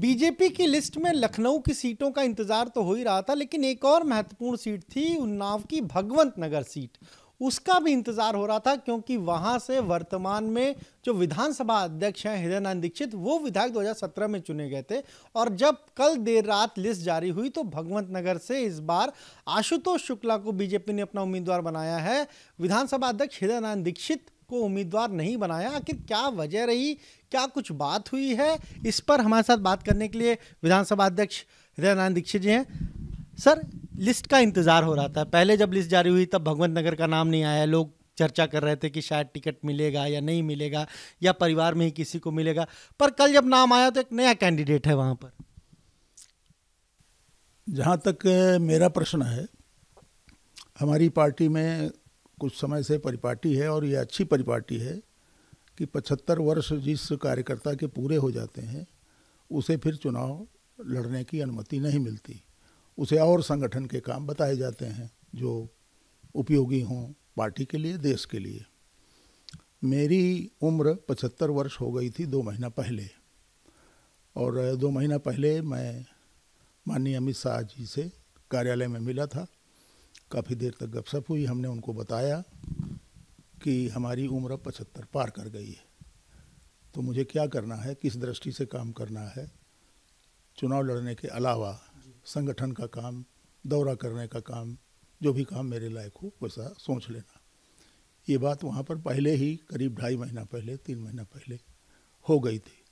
BJP की list में लखनऊ की सीटों का इंतजार तो हो ही रहा था लेकिन एक और महत्वपूर्ण सीट थी उन्नाव की भगवंत नगर सीट उसका भी इंतजार हो रहा था क्योंकि वहां से वर्तमान में जो विधानसभा अध्यक्ष हैं हृदयनारायण दीक्षित वो विधायक 2017 में चुने गए थे और जब कल देर रात लिस्ट जारी हुई तो भगवंत नगर से इस बार आशुतोष शुक्ला को बीजेपी ने अपना उम्मीदवार बनाया है विधानसभा अध्यक्ष हृदयनंद दीक्षित को उम्मीदवार नहीं बनाया आखिर क्या वजह रही क्या कुछ बात हुई है इस पर हमारे साथ बात करने के लिए विधानसभा अध्यक्ष हृदयानंद दीक्षित जी हैं सर लिस्ट का इंतज़ार हो रहा था पहले जब लिस्ट जारी हुई तब भगवंत नगर का नाम नहीं आया लोग चर्चा कर रहे थे कि शायद टिकट मिलेगा या नहीं मिलेगा या परिवार में ही किसी को मिलेगा पर कल जब नाम आया तो एक नया कैंडिडेट है वहां पर जहां तक मेरा प्रश्न है हमारी पार्टी में कुछ समय से परिपाटी है और ये अच्छी परिपाटी है कि पचहत्तर वर्ष जिस कार्यकर्ता के पूरे हो जाते हैं उसे फिर चुनाव लड़ने की अनुमति नहीं मिलती उसे और संगठन के काम बताए जाते हैं जो उपयोगी हों पार्टी के लिए देश के लिए मेरी उम्र पचहत्तर वर्ष हो गई थी दो महीना पहले और दो महीना पहले मैं माननीय अमित शाह जी से कार्यालय में मिला था काफ़ी देर तक गपशप हुई हमने उनको बताया कि हमारी उम्र पचहत्तर पार कर गई है तो मुझे क्या करना है किस दृष्टि से काम करना है चुनाव लड़ने के अलावा संगठन का काम दौरा करने का काम जो भी काम मेरे लायक हो वैसा सोच लेना ये बात वहाँ पर पहले ही करीब ढाई महीना पहले तीन महीना पहले हो गई थी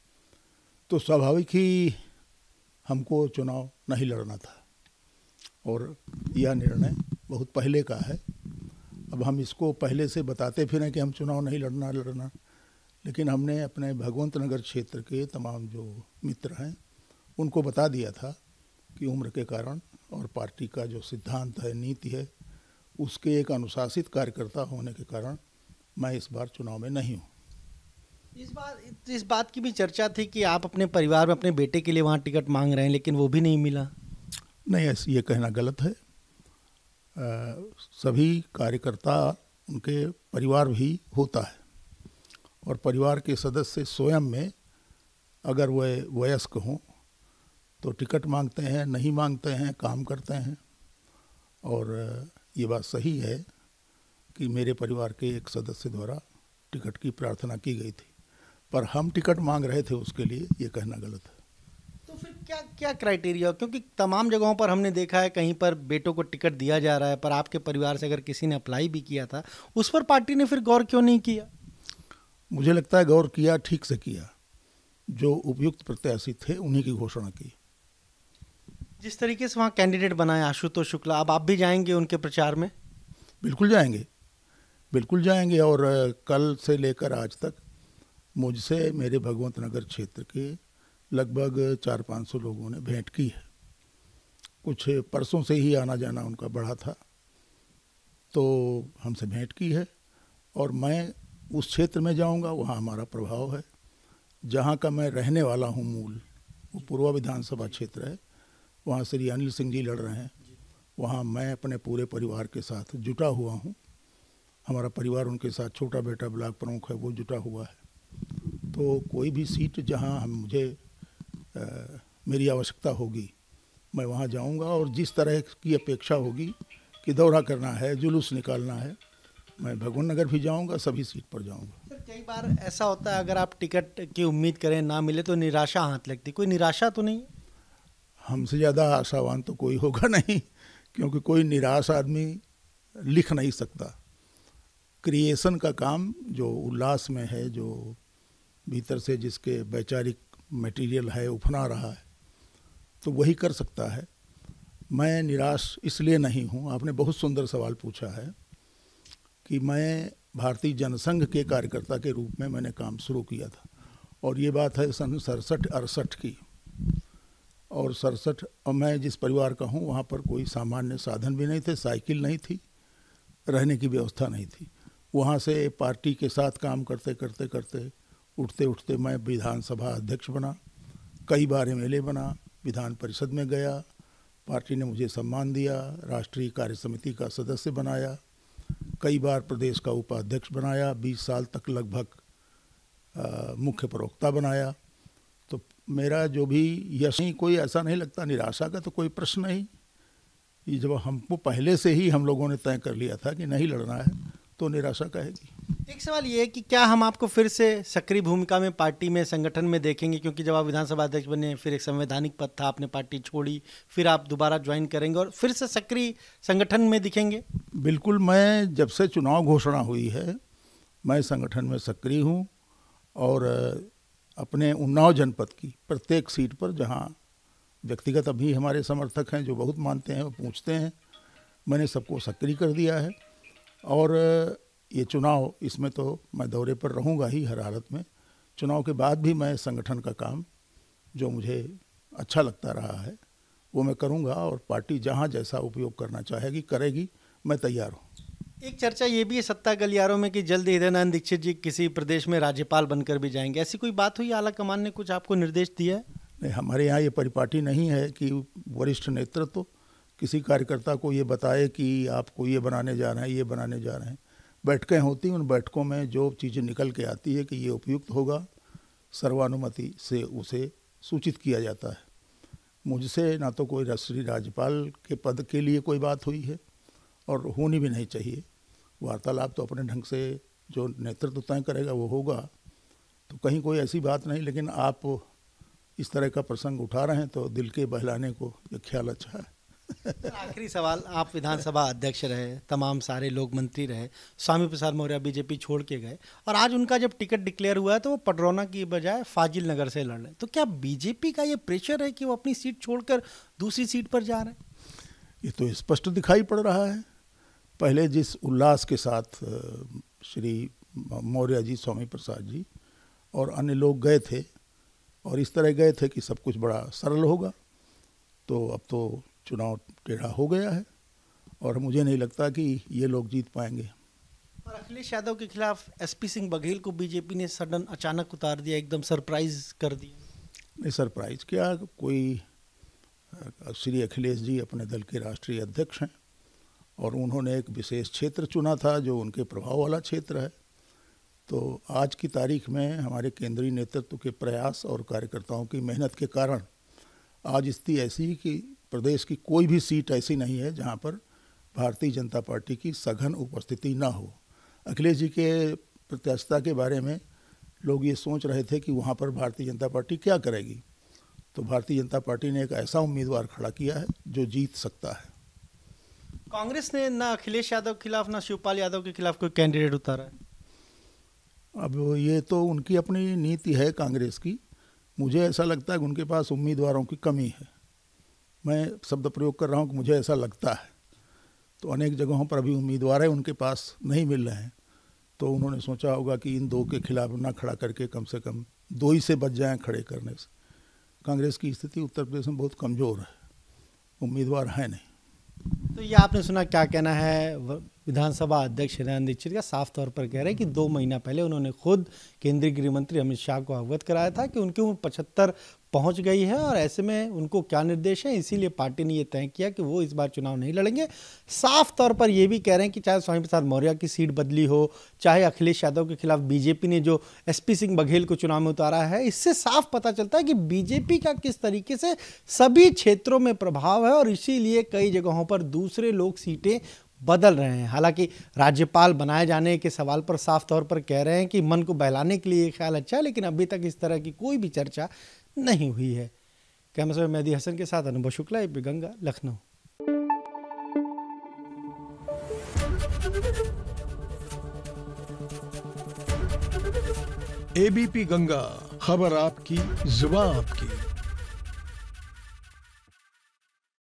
तो स्वाभाविक ही हमको चुनाव नहीं लड़ना था और यह निर्णय बहुत पहले का है अब हम इसको पहले से बताते फिर हैं कि हम चुनाव नहीं लड़ना लड़ना लेकिन हमने अपने भगवंत नगर क्षेत्र के तमाम जो मित्र हैं उनको बता दिया था कि उम्र के कारण और पार्टी का जो सिद्धांत है नीति है उसके एक अनुशासित कार्यकर्ता होने के कारण मैं इस बार चुनाव में नहीं हूँ इस बार इस बात की भी चर्चा थी कि आप अपने परिवार में अपने बेटे के लिए वहाँ टिकट मांग रहे हैं लेकिन वो भी नहीं मिला नहीं ऐसे ये कहना गलत है सभी कार्यकर्ता उनके परिवार भी होता है और परिवार के सदस्य स्वयं में अगर वह वयस्क हों तो टिकट मांगते हैं नहीं मांगते हैं काम करते हैं और ये बात सही है कि मेरे परिवार के एक सदस्य द्वारा टिकट की प्रार्थना की गई थी पर हम टिकट मांग रहे थे उसके लिए ये कहना गलत है क्या क्या क्राइटेरिया क्योंकि तमाम जगहों पर हमने देखा है कहीं पर बेटों को टिकट दिया जा रहा है पर आपके परिवार से अगर किसी ने अप्लाई भी किया था उस पर पार्टी ने फिर गौर क्यों नहीं किया मुझे लगता है गौर किया ठीक से किया जो उपयुक्त प्रत्याशी थे उन्हीं की घोषणा की जिस तरीके से वहाँ कैंडिडेट बनाए आशुतोष शुक्ला अब आप भी जाएंगे उनके प्रचार में बिल्कुल जाएंगे बिल्कुल जाएंगे और कल से लेकर आज तक मुझसे मेरे भगवंत नगर क्षेत्र के लगभग चार पाँच सौ लोगों ने भेंट की है कुछ परसों से ही आना जाना उनका बढ़ा था तो हमसे भेंट की है और मैं उस क्षेत्र में जाऊंगा वहाँ हमारा प्रभाव है जहाँ का मैं रहने वाला हूँ मूल वो पूर्वा विधानसभा क्षेत्र है वहाँ श्री अनिल सिंह जी लड़ रहे हैं वहाँ मैं अपने पूरे परिवार के साथ जुटा हुआ हूँ हमारा परिवार उनके साथ छोटा बेटा ब्लाक प्रमुख है वो जुटा हुआ है तो कोई भी सीट जहाँ हम मुझे आ, मेरी आवश्यकता होगी मैं वहाँ जाऊँगा और जिस तरह की अपेक्षा होगी कि दौरा करना है जुलूस निकालना है मैं भगवान नगर भी जाऊँगा सभी सीट पर जाऊँगा कई बार ऐसा होता है अगर आप टिकट की उम्मीद करें ना मिले तो निराशा हाथ लगती कोई निराशा तो नहीं हमसे ज़्यादा आशावान तो कोई होगा नहीं क्योंकि कोई निराश आदमी लिख नहीं सकता क्रिएशन का काम जो उल्लास में है जो भीतर से जिसके वैचारिक मटेरियल है उफना रहा है तो वही कर सकता है मैं निराश इसलिए नहीं हूँ आपने बहुत सुंदर सवाल पूछा है कि मैं भारतीय जनसंघ के कार्यकर्ता के रूप में मैंने काम शुरू किया था और ये बात है सन सड़सठ अड़सठ की और सड़सठ और मैं जिस परिवार का हूँ वहाँ पर कोई सामान्य साधन भी नहीं थे साइकिल नहीं थी रहने की व्यवस्था नहीं थी वहाँ से पार्टी के साथ काम करते करते करते उठते उठते मैं विधानसभा अध्यक्ष बना कई बार एम बना विधान परिषद में गया पार्टी ने मुझे सम्मान दिया राष्ट्रीय कार्य समिति का सदस्य बनाया कई बार प्रदेश का उपाध्यक्ष बनाया 20 साल तक लगभग मुख्य प्रवक्ता बनाया तो मेरा जो भी यश नहीं कोई ऐसा नहीं लगता निराशा का तो कोई प्रश्न नहीं जब हमको पहले से ही हम लोगों ने तय कर लिया था कि नहीं लड़ना है तो निराशा कहेगी एक सवाल ये है कि क्या हम आपको फिर से सक्रिय भूमिका में पार्टी में संगठन में देखेंगे क्योंकि जब आप विधानसभा अध्यक्ष बने फिर एक संवैधानिक पद था आपने पार्टी छोड़ी फिर आप दोबारा ज्वाइन करेंगे और फिर से सक्रिय संगठन में दिखेंगे बिल्कुल मैं जब से चुनाव घोषणा हुई है मैं संगठन में सक्रिय हूँ और अपने उन्नाव जनपद की प्रत्येक सीट पर जहाँ व्यक्तिगत अभी हमारे समर्थक हैं जो बहुत मानते हैं वो पूछते हैं मैंने सबको सक्रिय कर दिया है और ये चुनाव इसमें तो मैं दौरे पर रहूँगा ही हर हालत में चुनाव के बाद भी मैं संगठन का काम जो मुझे अच्छा लगता रहा है वो मैं करूँगा और पार्टी जहाँ जैसा उपयोग करना चाहेगी करेगी मैं तैयार हूँ एक चर्चा ये भी है सत्ता गलियारों में कि जल्द हृदयनंद दीक्षित जी किसी प्रदेश में राज्यपाल बनकर भी जाएंगे ऐसी कोई बात हुई आला कमान ने कुछ आपको निर्देश दिया है नहीं हमारे यहाँ ये परिपाटी नहीं है कि वरिष्ठ नेतृत्व तो किसी कार्यकर्ता को ये बताए कि आपको ये बनाने जा रहे हैं ये बनाने जा रहे हैं बैठकें होती हैं उन बैठकों में जो चीज़ें निकल के आती है कि ये उपयुक्त होगा सर्वानुमति से उसे सूचित किया जाता है मुझसे ना तो कोई राष्ट्रीय राज्यपाल के पद के लिए कोई बात हुई है और होनी भी नहीं चाहिए वार्तालाप तो अपने ढंग से जो नेतृत्व तय करेगा वो होगा तो कहीं कोई ऐसी बात नहीं लेकिन आप इस तरह का प्रसंग उठा रहे हैं तो दिल के बहलाने को ये ख्याल अच्छा है आखिरी सवाल आप विधानसभा अध्यक्ष रहे तमाम सारे लोग मंत्री रहे स्वामी प्रसाद मौर्य बीजेपी छोड़ के गए और आज उनका जब टिकट डिक्लेयर हुआ है तो वो पटरौना की बजाय फाजिल नगर से लड़ रहे तो क्या बीजेपी का ये प्रेशर है कि वो अपनी सीट छोड़कर दूसरी सीट पर जा रहे हैं ये तो स्पष्ट दिखाई पड़ रहा है पहले जिस उल्लास के साथ श्री मौर्य जी स्वामी प्रसाद जी और अन्य लोग गए थे और इस तरह गए थे कि सब कुछ बड़ा सरल होगा तो अब तो चुनाव टेढ़ा हो गया है और मुझे नहीं लगता कि ये लोग जीत पाएंगे और अखिलेश यादव के खिलाफ एसपी सिंह बघेल को बीजेपी ने सडन अचानक उतार दिया एकदम सरप्राइज कर दिया नहीं सरप्राइज क्या कोई श्री अखिलेश जी अपने दल के राष्ट्रीय अध्यक्ष हैं और उन्होंने एक विशेष क्षेत्र चुना था जो उनके प्रभाव वाला क्षेत्र है तो आज की तारीख में हमारे केंद्रीय नेतृत्व के प्रयास और कार्यकर्ताओं की मेहनत के कारण आज स्थिति ऐसी कि प्रदेश की कोई भी सीट ऐसी नहीं है जहां पर भारतीय जनता पार्टी की सघन उपस्थिति न हो अखिलेश जी के प्रत्याशिता के बारे में लोग ये सोच रहे थे कि वहाँ पर भारतीय जनता पार्टी क्या करेगी तो भारतीय जनता पार्टी ने एक ऐसा उम्मीदवार खड़ा किया है जो जीत सकता है कांग्रेस ने ना अखिलेश यादव के खिलाफ ना शिवपाल यादव के खिलाफ कोई कैंडिडेट उतारा है अब ये तो उनकी अपनी नीति है कांग्रेस की मुझे ऐसा लगता है कि उनके पास उम्मीदवारों की कमी है मैं शब्द प्रयोग कर रहा हूँ कि मुझे ऐसा लगता है तो अनेक जगहों पर अभी उम्मीदवार हैं उनके पास नहीं मिल रहे हैं तो उन्होंने सोचा होगा कि इन दो के खिलाफ ना खड़ा करके कम से कम दो ही से बच जाएं खड़े करने से कांग्रेस की स्थिति उत्तर प्रदेश में बहुत कमज़ोर है उम्मीदवार हैं नहीं तो ये आपने सुना क्या कहना है विधानसभा अध्यक्ष हिरण दीक्षित का साफ तौर पर कह रहे हैं कि दो महीना पहले उन्होंने खुद केंद्रीय गृह मंत्री अमित शाह को अवगत कराया था कि उनकी उम्र पचहत्तर पहुंच गई है और ऐसे में उनको क्या निर्देश है इसीलिए पार्टी ने ये तय किया कि वो इस बार चुनाव नहीं लड़ेंगे साफ तौर पर यह भी कह रहे हैं कि चाहे स्वामी प्रसाद मौर्य की सीट बदली हो चाहे अखिलेश यादव के खिलाफ बीजेपी ने जो एसपी सिंह बघेल को चुनाव में उतारा है इससे साफ पता चलता है कि बीजेपी का किस तरीके से सभी क्षेत्रों में प्रभाव है और इसीलिए कई जगहों पर दूसरे लोग सीटें बदल रहे हैं हालांकि राज्यपाल बनाए जाने के सवाल पर साफ तौर पर कह रहे हैं कि मन को बहलाने के लिए ये ख्याल अच्छा है लेकिन अभी तक इस तरह की कोई भी चर्चा नहीं हुई है कैमरा साहब मेहदी हसन के साथ अनुभव शुक्ला एपी गंगा लखनऊ एबीपी गंगा खबर आपकी जुबा आपकी